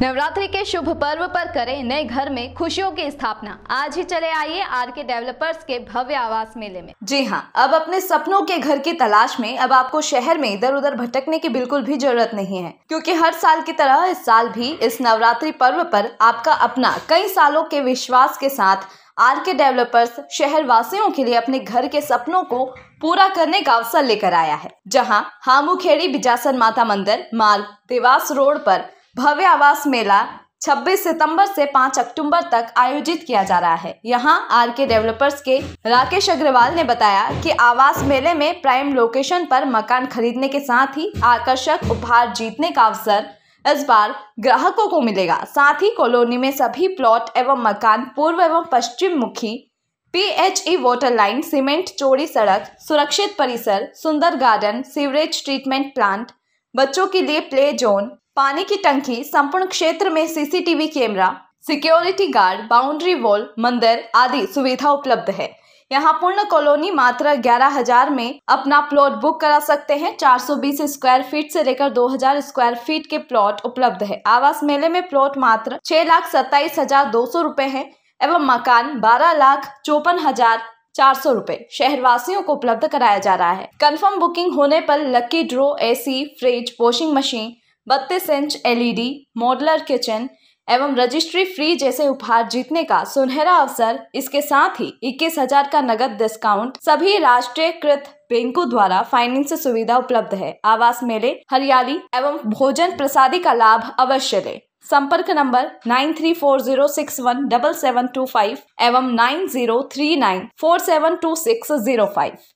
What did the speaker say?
नवरात्रि के शुभ पर्व पर करें नए घर में खुशियों की स्थापना आज ही चले आइए आर के डेवलपर्स के भव्य आवास मेले में जी हाँ अब अपने सपनों के घर की तलाश में अब आपको शहर में इधर उधर भटकने की बिल्कुल भी जरूरत नहीं है क्योंकि हर साल की तरह इस साल भी इस नवरात्रि पर्व पर आपका अपना कई सालों के विश्वास के साथ आर के डेवलपर्स शहर वासियों के लिए अपने घर के सपनों को पूरा करने का अवसर लेकर आया है जहाँ हामूखेड़ी बिजासन माता मंदिर मार्ग देवास रोड पर भव्य आवास मेला 26 सितंबर से 5 अक्टूबर तक आयोजित किया जा रहा है यहां आर के डेवलपर्स के राकेश अग्रवाल ने बताया कि आवास मेले में प्राइम लोकेशन पर मकान खरीदने के साथ ही आकर्षक उपहार जीतने का अवसर इस बार ग्राहकों को मिलेगा साथ ही कॉलोनी में सभी प्लॉट एवं मकान पूर्व एवं पश्चिम मुखी P H E water line cement चौड़ी सड़क सुरक्षित परिसर सुंदर गार्डन सीवरेज ट्रीटमेंट प्लांट बच्चों के लिए प्ले जोन पानी की टंकी संपूर्ण क्षेत्र में CCTV camera security guard boundary wall मंदिर आदि सुविधा उपलब्ध है यहाँ पूर्ण कॉलोनी मात्र ग्यारह हजार में अपना प्लॉट बुक करा सकते हैं 420 स्क्वायर फीट से लेकर 2000 स्क्वायर फीट के प्लॉट उपलब्ध है आवास मेले में प्लॉट मात्र छह लाख सत्ताईस हजार दो सौ रूपए है एवं मकान बारह लाख चौपन हजार चार सौ रूपए शहरवासियों को उपलब्ध कराया जा रहा है कंफर्म बुकिंग होने पर lucky draw AC fridge washing machine बत्तीस इंच एलईडी मॉडलर किचन एवं रजिस्ट्री फ्री जैसे उपहार जीतने का सुनहरा अवसर इसके साथ ही इक्कीस हजार का नगद डिस्काउंट सभी राष्ट्रीय कृत बैंकों द्वारा फाइनेंस सुविधा उपलब्ध है आवास मेले हरियाली एवं भोजन प्रसादी का लाभ अवश्य ले संपर्क number nine three four zero six one double seven two five एवं nine zero three nine four seven two six zero five